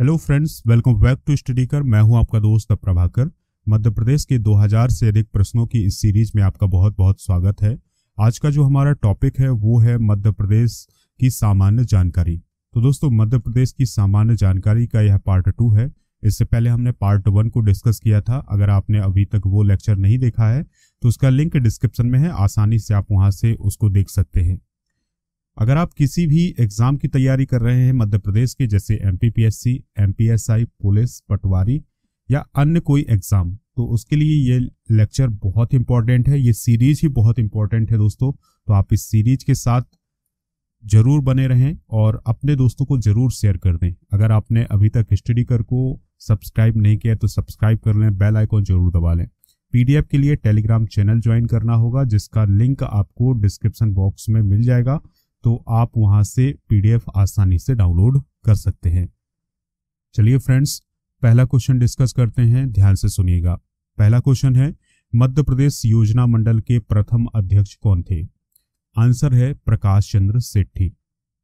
hello friends welcome back to study कर मैं हूं आपका दोस्त प्रभाकर मध्य प्रदेश के 2000 से अधिक प्रश्नों की इस सीरीज में आपका बहुत बहुत स्वागत है आज का जो हमारा टॉपिक है वो है मध्य प्रदेश की सामान्य जानकारी तो दोस्तों मध्य प्रदेश की सामान्य जानकारी का यह पार्ट टू है इससे पहले हमने पार्ट वन को डिस्कस किया था अगर आपने अभी तक वो लेक्चर नहीं देखा है तो उसका लिंक डिस्क्रिप्शन में है आसानी से आप वहाँ से उसको देख सकते हैं अगर आप किसी भी एग्जाम की तैयारी कर रहे हैं मध्य प्रदेश के जैसे एम पी पुलिस पटवारी या अन्य कोई एग्जाम तो उसके लिए ये लेक्चर बहुत इंपॉर्टेंट है ये सीरीज ही बहुत इंपॉर्टेंट है दोस्तों तो आप इस सीरीज के साथ जरूर बने रहें और अपने दोस्तों को जरूर शेयर कर दें अगर आपने अभी तक हिस्ट्री कर को सब्सक्राइब नहीं किया तो सब्सक्राइब कर लें बेल आइकॉन जरूर दबा लें पीडीएफ के लिए टेलीग्राम चैनल ज्वाइन करना होगा जिसका लिंक आपको डिस्क्रिप्शन बॉक्स में मिल जाएगा तो आप वहां से पीडीएफ आसानी से डाउनलोड कर सकते हैं चलिए फ्रेंड्स पहला क्वेश्चन डिस्कस करते हैं ध्यान से सुनिएगा पहला क्वेश्चन है मध्य प्रदेश योजना मंडल के प्रथम अध्यक्ष कौन थे आंसर है प्रकाश चंद्र सेठी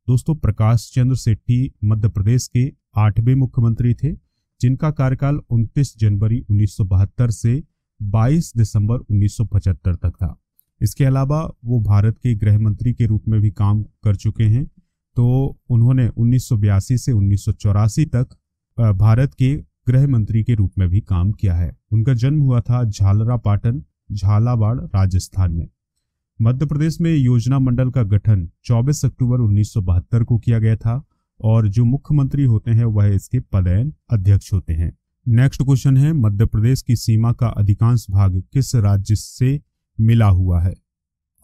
दोस्तों प्रकाश चंद्र सेठी मध्य प्रदेश के आठवें मुख्यमंत्री थे जिनका कार्यकाल 29 जनवरी 1972 से 22 दिसंबर 1975 तक था इसके अलावा वो भारत के गृह मंत्री के रूप में भी काम कर चुके हैं तो उन्होंने उन्नीस से उन्नीस तक भारत के गृह मंत्री के रूप में भी काम किया है उनका जन्म हुआ था झालरा पाटन झालावाड़ राजस्थान में मध्य प्रदेश में योजना मंडल का गठन 24 अक्टूबर उन्नीस को किया गया था और जो मुख्यमंत्री होते हैं वह इसके पदयन अध्यक्ष होते हैं नेक्स्ट क्वेश्चन है मध्य प्रदेश की सीमा का अधिकांश भाग किस राज्य से मिला हुआ है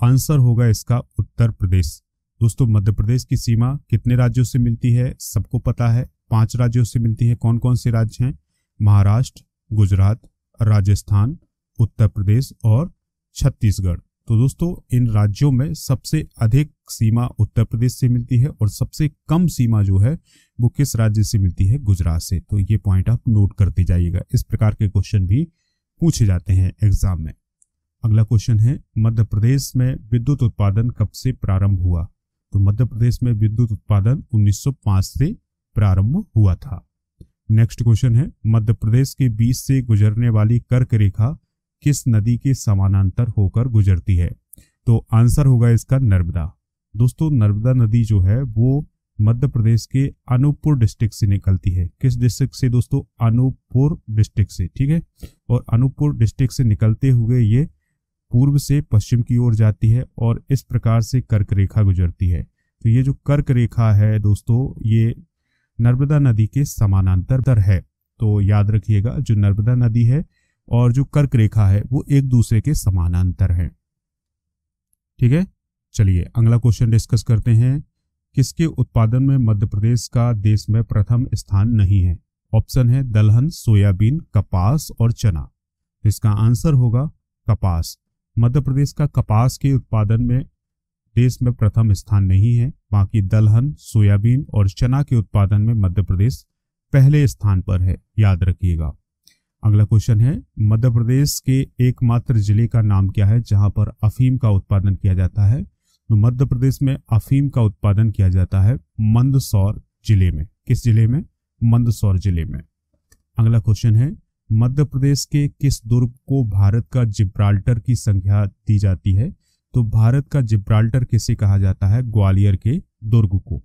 आंसर होगा इसका उत्तर प्रदेश दोस्तों मध्य प्रदेश की सीमा कितने राज्यों से मिलती है सबको पता है पांच राज्यों से मिलती है कौन कौन से राज्य हैं महाराष्ट्र गुजरात राजस्थान उत्तर प्रदेश और छत्तीसगढ़ तो दोस्तों इन राज्यों में सबसे अधिक सीमा उत्तर प्रदेश से मिलती है और सबसे कम सीमा जो है वो किस राज्य से मिलती है गुजरात से तो ये पॉइंट आप नोट करते जाइएगा इस प्रकार के क्वेश्चन भी पूछे जाते हैं एग्जाम में अगला क्वेश्चन है मध्य प्रदेश में विद्युत उत्पादन कब से प्रारंभ हुआ तो मध्य प्रदेश में विद्युत उत्पादन 1905 से प्रारंभ हुआ था नेक्स्ट क्वेश्चन है मध्य प्रदेश के बीच से गुजरने वाली कर्क रेखा किस नदी के समानांतर होकर गुजरती है तो आंसर होगा इसका नर्मदा दोस्तों नर्मदा नदी जो है वो मध्य प्रदेश के अनूपपुर डिस्ट्रिक्ट से निकलती है किस डिस्ट्रिक्ट से दोस्तों अनूपपुर डिस्ट्रिक्ट से ठीक है और अनूपपुर डिस्ट्रिक्ट से निकलते हुए ये पूर्व से पश्चिम की ओर जाती है और इस प्रकार से कर्क रेखा गुजरती है तो ये जो कर्क रेखा है दोस्तों ये नर्मदा नदी के समानांतर है तो याद रखिएगा जो नर्मदा नदी है और जो कर्क रेखा है वो एक दूसरे के समानांतर है ठीक है चलिए अगला क्वेश्चन डिस्कस करते हैं किसके उत्पादन में मध्य प्रदेश का देश में प्रथम स्थान नहीं है ऑप्शन है दलहन सोयाबीन कपास और चना तो इसका आंसर होगा कपास मध्य प्रदेश का कपास के उत्पादन में देश में प्रथम स्थान नहीं है बाकी दलहन सोयाबीन और चना के उत्पादन में मध्य प्रदेश पहले स्थान पर है याद रखिएगा अगला क्वेश्चन है मध्य प्रदेश के एकमात्र जिले का नाम क्या है जहां पर अफीम का उत्पादन किया जाता है तो मध्य प्रदेश में अफीम का उत्पादन किया जाता है मंदसौर जिले में किस जिले में मंदसौर जिले में अगला क्वेश्चन है मध्य प्रदेश के किस दुर्ग को भारत का जिब्राल्टर की संख्या दी जाती है तो भारत का जिब्राल्टर किसे कहा जाता है ग्वालियर के दुर्ग को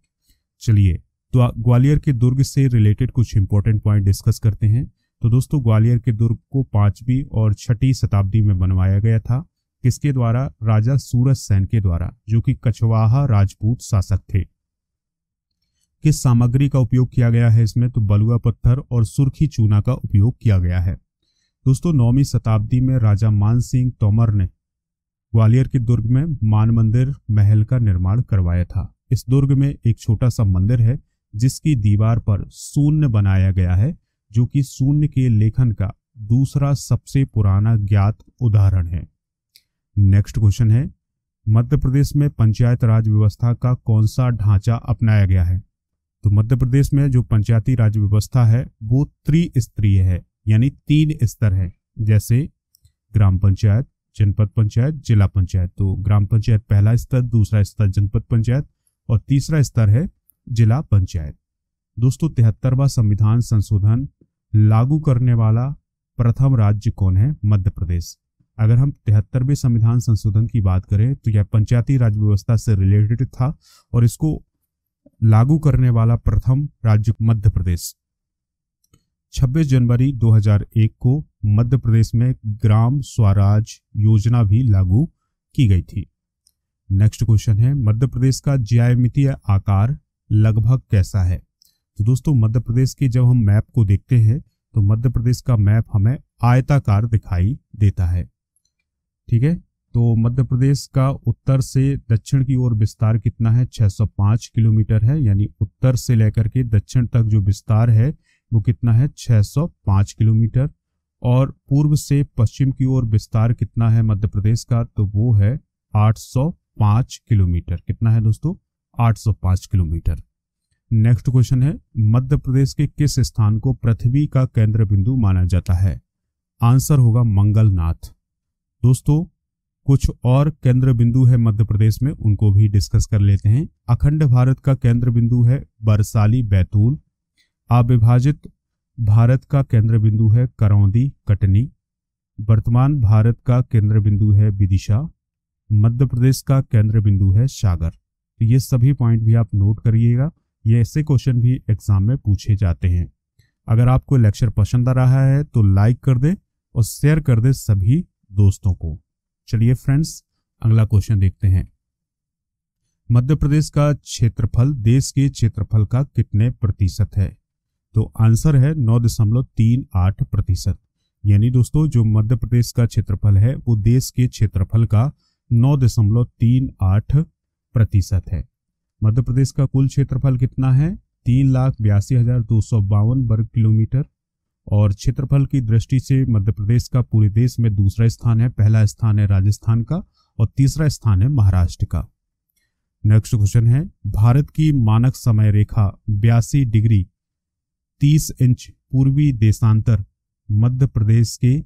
चलिए तो ग्वालियर के दुर्ग से रिलेटेड कुछ इंपॉर्टेंट पॉइंट डिस्कस करते हैं तो दोस्तों ग्वालियर के दुर्ग को पांचवी और छठी शताब्दी में बनवाया गया था किसके द्वारा राजा सूरज सेन के द्वारा जो कि कछवाहा राजपूत शासक थे किस सामग्री का उपयोग किया गया है इसमें तो बलुआ पत्थर और सुर्खी चूना का उपयोग किया गया है दोस्तों नौवीं शताब्दी में राजा मान सिंह तोमर ने ग्वालियर के दुर्ग में मान मंदिर महल का निर्माण करवाया था इस दुर्ग में एक छोटा सा मंदिर है जिसकी दीवार पर शून्य बनाया गया है जो कि शून्य के लेखन का दूसरा सबसे पुराना ज्ञात उदाहरण है नेक्स्ट क्वेश्चन है मध्य प्रदेश में पंचायत राज व्यवस्था का कौन सा ढांचा अपनाया गया है तो मध्य प्रदेश में जो पंचायती राज व्यवस्था है वो त्रिस्तरीय है यानी तीन स्तर है जैसे ग्राम पंचायत जनपद पंचायत जिला पंचायत तो ग्राम पंचायत पहला स्तर दूसरा स्तर जनपद पंचायत और तीसरा स्तर है जिला पंचायत दोस्तों तिहत्तरवा संविधान संशोधन लागू करने वाला प्रथम राज्य कौन है मध्य प्रदेश अगर हम तिहत्तरवें संविधान संशोधन की बात करें तो यह पंचायती राज व्यवस्था से रिलेटेड था और इसको लागू करने वाला प्रथम राज्य मध्य प्रदेश 26 जनवरी 2001 को मध्य प्रदेश में ग्राम स्वराज योजना भी लागू की गई थी नेक्स्ट क्वेश्चन है मध्य प्रदेश का ज्यामितीय आकार लगभग कैसा है तो दोस्तों मध्य प्रदेश के जब हम मैप को देखते हैं तो मध्य प्रदेश का मैप हमें आयताकार दिखाई देता है ठीक है तो मध्य प्रदेश का उत्तर से दक्षिण की ओर विस्तार कितना है 605 किलोमीटर है यानी उत्तर से लेकर के दक्षिण तक जो विस्तार है वो कितना है 605 किलोमीटर और पूर्व से पश्चिम की ओर विस्तार कितना है मध्य प्रदेश का तो वो है 805 किलोमीटर कितना है दोस्तों 805 किलोमीटर नेक्स्ट क्वेश्चन है मध्य प्रदेश के किस स्थान को पृथ्वी का केंद्र बिंदु माना जाता है आंसर होगा मंगलनाथ दोस्तों कुछ और केंद्र बिंदु है मध्य प्रदेश में उनको भी डिस्कस कर लेते हैं अखंड भारत का केंद्र बिंदु है बरसाली बैतूल अविभाजित भारत का केंद्र बिंदु है करौंदी कटनी वर्तमान भारत का केंद्र बिंदु है विदिशा मध्य प्रदेश का केंद्र बिंदु है सागर तो ये सभी पॉइंट भी आप नोट करिएगा ये ऐसे क्वेश्चन भी एग्जाम में पूछे जाते हैं अगर आपको लेक्चर पसंद आ रहा है तो लाइक कर दें और शेयर कर दें सभी दोस्तों को चलिए फ्रेंड्स अगला क्वेश्चन देखते हैं मध्य प्रदेश का क्षेत्रफल देश के क्षेत्रफल का कितने प्रतिशत है तो आंसर है नौ दशमलव तीन आठ प्रतिशत यानी दोस्तों जो मध्य प्रदेश का क्षेत्रफल है वो देश के क्षेत्रफल का नौ दशमलव तीन आठ प्रतिशत है मध्य प्रदेश का कुल क्षेत्रफल कितना है तीन लाख बयासी हजार दो सौ बावन वर्ग किलोमीटर और क्षेत्रफल की दृष्टि से मध्य प्रदेश का पूरे देश में दूसरा स्थान है पहला स्थान है राजस्थान का और तीसरा स्थान है महाराष्ट्र का नेक्स्ट क्वेश्चन है भारत की मानक समय रेखा बयासी डिग्री तीस इंच पूर्वी देशांतर मध्य प्रदेश के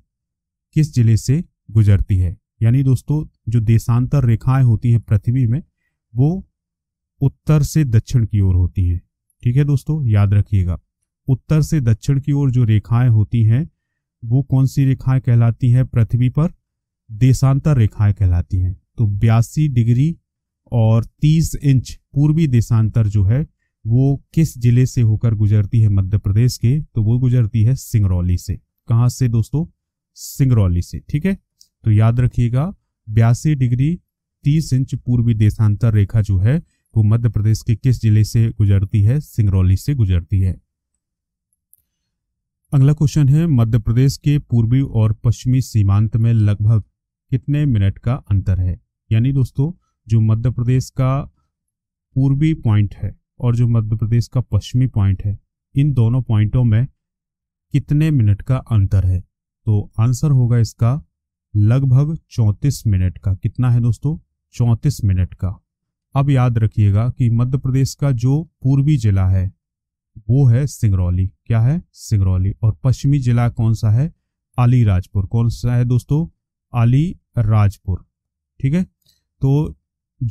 किस जिले से गुजरती है यानी दोस्तों जो देशांतर रेखाएं होती हैं पृथ्वी में वो उत्तर से दक्षिण की ओर होती हैं ठीक है दोस्तों याद रखिएगा उत्तर से दक्षिण की ओर जो रेखाएं होती हैं वो कौन सी रेखाएं कहलाती हैं पृथ्वी पर देशांतर रेखाएं कहलाती हैं तो बयासी डिग्री और 30 इंच पूर्वी देशांतर जो है वो किस जिले से होकर गुजरती है मध्य प्रदेश के तो वो गुजरती है सिंगरौली से कहाँ से दोस्तों सिंगरौली से ठीक है तो याद रखिएगा बयासी डिग्री तीस इंच पूर्वी देशांतर रेखा जो है वो मध्य प्रदेश के किस जिले से गुजरती है सिंगरौली से गुजरती है अगला क्वेश्चन है मध्य प्रदेश के पूर्वी और पश्चिमी सीमांत में लगभग कितने मिनट का अंतर है यानी दोस्तों जो मध्य प्रदेश का पूर्वी पॉइंट है और जो मध्य प्रदेश का पश्चिमी पॉइंट है इन दोनों पॉइंटों में कितने मिनट का अंतर है तो आंसर होगा इसका लगभग 34 मिनट का कितना है दोस्तों 34 मिनट का अब याद रखिएगा कि मध्य प्रदेश का जो पूर्वी जिला है वो है सिंगरौली क्या है सिंगरौली और पश्चिमी जिला कौन सा है अलीराजपुर कौन सा है दोस्तों अलीराजपुर ठीक है तो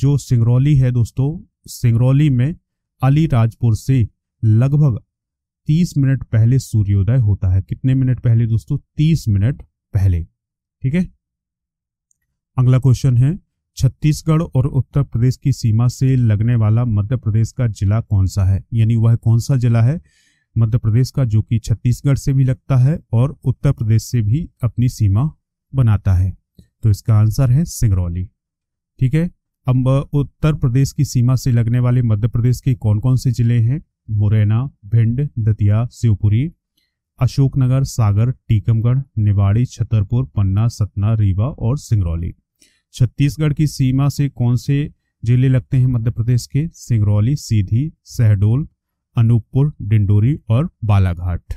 जो सिंगरौली है दोस्तों सिंगरौली में अलीराजपुर से लगभग 30 मिनट पहले सूर्योदय होता है कितने मिनट पहले दोस्तों 30 मिनट पहले ठीक है अगला क्वेश्चन है छत्तीसगढ़ और उत्तर प्रदेश की सीमा से लगने वाला मध्य प्रदेश का जिला कौन सा है यानी वह कौन सा जिला है मध्य प्रदेश का जो कि छत्तीसगढ़ से भी लगता है और उत्तर प्रदेश से भी अपनी सीमा बनाता है तो इसका आंसर है सिंगरौली ठीक है अब उत्तर प्रदेश की सीमा से लगने वाले मध्य प्रदेश के कौन कौन से जिले हैं मुरैना भिंड दतिया शिवपुरी अशोकनगर सागर टीकमगढ़ निवाड़ी छतरपुर पन्ना सतना रीवा और सिंगरौली छत्तीसगढ़ की सीमा से कौन से जिले लगते हैं मध्य प्रदेश के सिंगरौली सीधी सहडोल अनूपपुर डिंडोरी और बालाघाट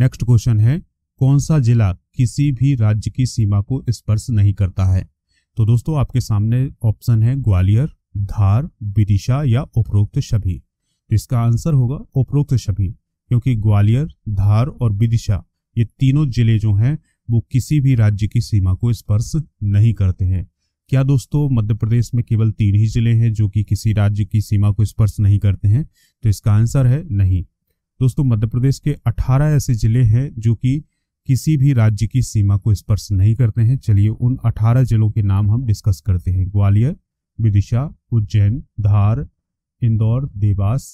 नेक्स्ट क्वेश्चन है कौन सा जिला किसी भी राज्य की सीमा को स्पर्श नहीं करता है तो दोस्तों आपके सामने ऑप्शन है ग्वालियर धार विदिशा या उपरोक्त सभी तो इसका आंसर होगा उपरोक्त सभी क्योंकि ग्वालियर धार और विदिशा ये तीनों जिले जो हैं वो किसी भी राज्य की सीमा को स्पर्श नहीं करते हैं क्या दोस्तों मध्य प्रदेश में केवल तीन ही जिले हैं जो कि किसी राज्य की सीमा को स्पर्श नहीं करते हैं तो इसका आंसर है नहीं दोस्तों मध्य प्रदेश के 18 ऐसे जिले हैं जो कि किसी भी राज्य की सीमा को स्पर्श नहीं करते हैं चलिए उन 18 जिलों के नाम हम डिस्कस करते हैं ग्वालियर विदिशा उज्जैन धार इंदौर देवास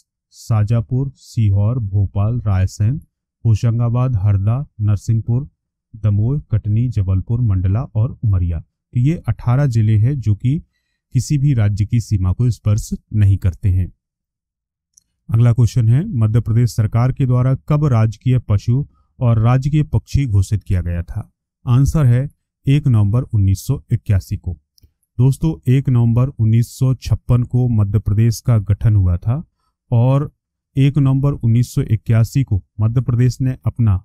शाजापुर सीहोर भोपाल रायसेन होशंगाबाद हरदा नरसिंहपुर दमोह कटनी जबलपुर मंडला और उमरिया तो ये अठारह जिले हैं जो कि किसी भी राज्य की सीमा को स्पर्श नहीं करते हैं अगला क्वेश्चन है मध्य प्रदेश सरकार के द्वारा कब राजकीय पशु और राजकीय पक्षी घोषित किया गया था आंसर है एक नवंबर उन्नीस को दोस्तों एक नवंबर उन्नीस को मध्य प्रदेश का गठन हुआ था और एक नवंबर उन्नीस को मध्य प्रदेश ने अपना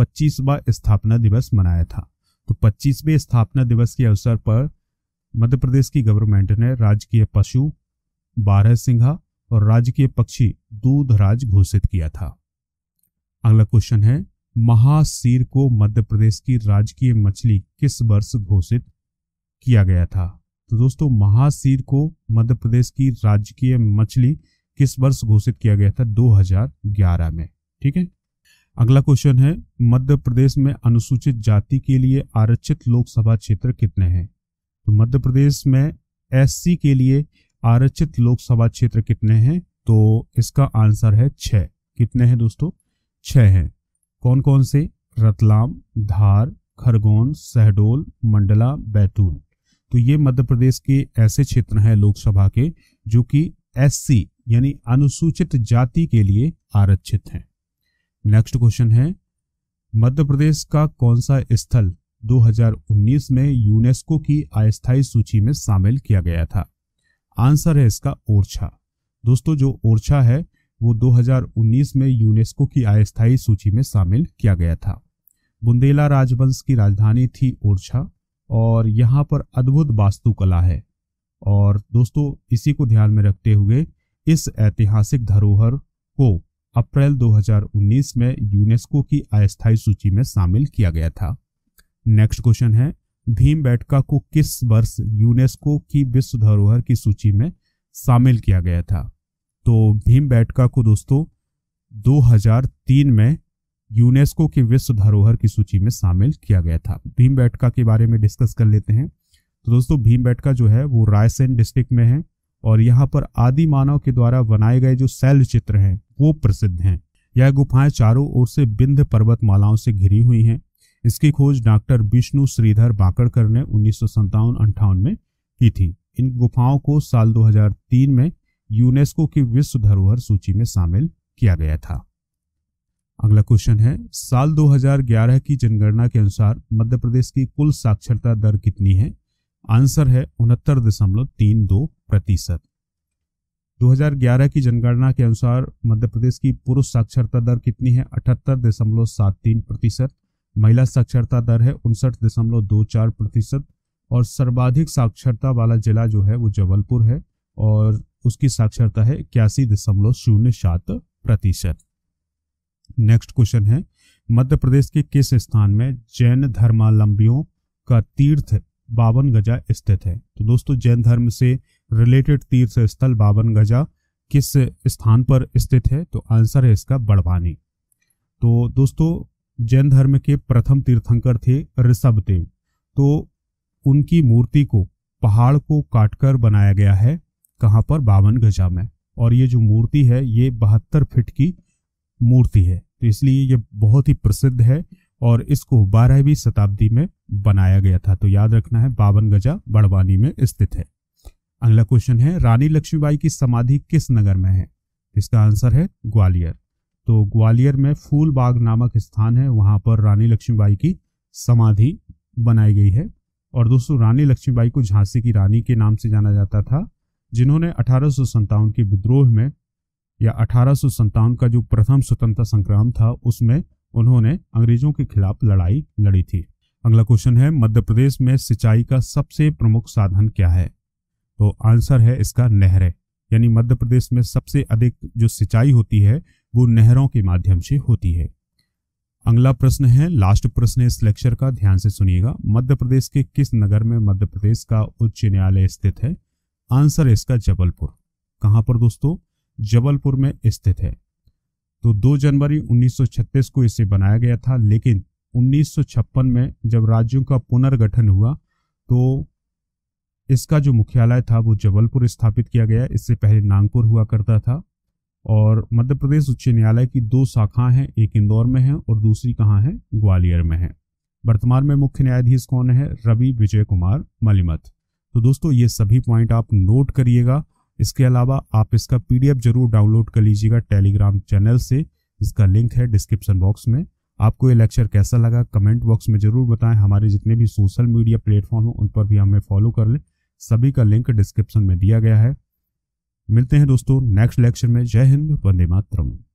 पच्चीसवा स्थापना दिवस मनाया था तो पच्चीसवें स्थापना दिवस के अवसर पर मध्य प्रदेश की गवर्नमेंट ने राजकीय पशु बारह सिंघा और राजकीय पक्षी दूधराज घोषित किया था अगला क्वेश्चन है महासीर को मध्य प्रदेश की राजकीय मछली किस वर्ष घोषित किया गया था तो दोस्तों महासीर को मध्य प्रदेश की राजकीय मछली किस वर्ष घोषित किया गया था 2011 में ठीक है अगला क्वेश्चन है मध्य प्रदेश में अनुसूचित जाति के लिए आरक्षित लोकसभा क्षेत्र कितने हैं तो मध्य प्रदेश में एससी के लिए आरक्षित लोकसभा क्षेत्र कितने हैं तो इसका आंसर है छः कितने हैं दोस्तों छः हैं कौन कौन से रतलाम धार खरगोन शहडोल मंडला बैतूल तो ये मध्य प्रदेश के ऐसे क्षेत्र हैं लोकसभा के जो कि एससी यानी अनुसूचित जाति के लिए आरक्षित हैं नेक्स्ट क्वेश्चन है मध्य प्रदेश का कौन सा स्थल 2019 में यूनेस्को की अस्थायी सूची में शामिल किया गया था आंसर है इसका ओरछा दोस्तों जो ओरछा है वो 2019 में यूनेस्को की अस्थायी सूची में शामिल किया गया था बुंदेला राजवंश की राजधानी थी ओरछा और यहाँ पर अद्भुत वास्तुकला है और दोस्तों इसी को ध्यान में रखते हुए इस ऐतिहासिक धरोहर को अप्रैल 2019 में यूनेस्को की अस्थायी सूची में शामिल किया गया था नेक्स्ट क्वेश्चन है भीम बैठका को किस वर्ष यूनेस्को की विश्व धरोहर की सूची में शामिल किया गया था तो भीम बैठका को दोस्तों 2003 में यूनेस्को की विश्व धरोहर की सूची में शामिल किया गया था भीम बैठका के बारे में डिस्कस कर लेते हैं तो दोस्तों भीम बैठका जो है वो रायसेन डिस्ट्रिक्ट में है और यहाँ पर आदि मानव के द्वारा बनाए गए जो शैल चित्र हैं वो प्रसिद्ध हैं यह गुफाएं चारों ओर से बिंध पर्वत मालाओं से घिरी हुई हैं इसकी खोज डॉक्टर विष्णु श्रीधर बाकड़कर ने उन्नीस सौ में की थी इन गुफाओं को साल 2003 में यूनेस्को की विश्व धरोहर सूची में शामिल किया गया था अगला क्वेश्चन है साल 2011 की जनगणना के अनुसार मध्य प्रदेश की कुल साक्षरता दर कितनी है आंसर है उनहत्तर दशमलव तीन दो प्रतिशत 2011 की जनगणना के अनुसार मध्य प्रदेश की पुरुष साक्षरता दर कितनी है अठहत्तर दशमलव सात तीन प्रतिशत महिला साक्षरता दर है उनसठ दशमलव दो चार प्रतिशत और सर्वाधिक साक्षरता वाला जिला जो है वो जबलपुर है और उसकी साक्षरता है इक्यासी दशमलव शून्य सात प्रतिशत नेक्स्ट क्वेश्चन है मध्य प्रदेश के किस स्थान में जैन धर्मावलंबियों का तीर्थ बावन गजा स्थित है तो दोस्तों जैन धर्म से रिलेटेड तीर्थ स्थल बावन गजा किस स्थान पर स्थित है तो आंसर है इसका बड़वानी तो दोस्तों जैन धर्म के प्रथम तीर्थंकर थे ऋषभदेव तो उनकी मूर्ति को पहाड़ को काटकर बनाया गया है कहाँ पर बावन गजा में और ये जो मूर्ति है ये बहत्तर फिट की मूर्ति है तो इसलिए ये बहुत ही प्रसिद्ध है और इसको बारहवीं शताब्दी में बनाया गया था तो याद रखना है बावन गजा बड़वानी में स्थित है अगला क्वेश्चन है रानी लक्ष्मीबाई की समाधि किस नगर में है इसका आंसर है ग्वालियर तो ग्वालियर में फूलबाग नामक स्थान है वहां पर रानी लक्ष्मीबाई की समाधि बनाई गई है और दोस्तों रानी लक्ष्मीबाई को झांसी की रानी के नाम से जाना जाता था जिन्होंने अठारह के विद्रोह में या अठारह का जो प्रथम स्वतंत्रता संग्राम था उसमें उन्होंने अंग्रेजों के खिलाफ लड़ाई लड़ी थी अगला क्वेश्चन है मध्य प्रदेश में सिंचाई का सबसे प्रमुख साधन क्या है तो आंसर है इसका नहरें यानी मध्य प्रदेश में सबसे अधिक जो सिंचाई होती है वो नहरों के माध्यम से होती है अगला प्रश्न है लास्ट प्रश्न इस लेक्चर का ध्यान से सुनिएगा मध्य प्रदेश के किस नगर में मध्य प्रदेश का उच्च न्यायालय स्थित है आंसर इसका जबलपुर कहाँ पर दोस्तों जबलपुर में स्थित है तो 2 जनवरी 1936 को इसे बनाया गया था लेकिन 1956 में जब राज्यों का पुनर्गठन हुआ तो इसका जो मुख्यालय था वो जबलपुर स्थापित किया गया इससे पहले नागपुर हुआ करता था और मध्य प्रदेश उच्च न्यायालय की दो शाखा हैं एक इंदौर में है और दूसरी कहाँ है ग्वालियर में है वर्तमान में मुख्य न्यायाधीश कौन है रवि विजय कुमार मलिमत तो दोस्तों ये सभी पॉइंट आप नोट करिएगा इसके अलावा आप इसका पीडीएफ जरूर डाउनलोड कर लीजिएगा टेलीग्राम चैनल से इसका लिंक है डिस्क्रिप्शन बॉक्स में आपको ये लेक्चर कैसा लगा कमेंट बॉक्स में ज़रूर बताएं हमारे जितने भी सोशल मीडिया प्लेटफॉर्म हैं उन पर भी हमें फॉलो कर लें सभी का लिंक डिस्क्रिप्शन में दिया गया है मिलते हैं दोस्तों नेक्स्ट लेक्चर में जय हिंद वंदे मातरम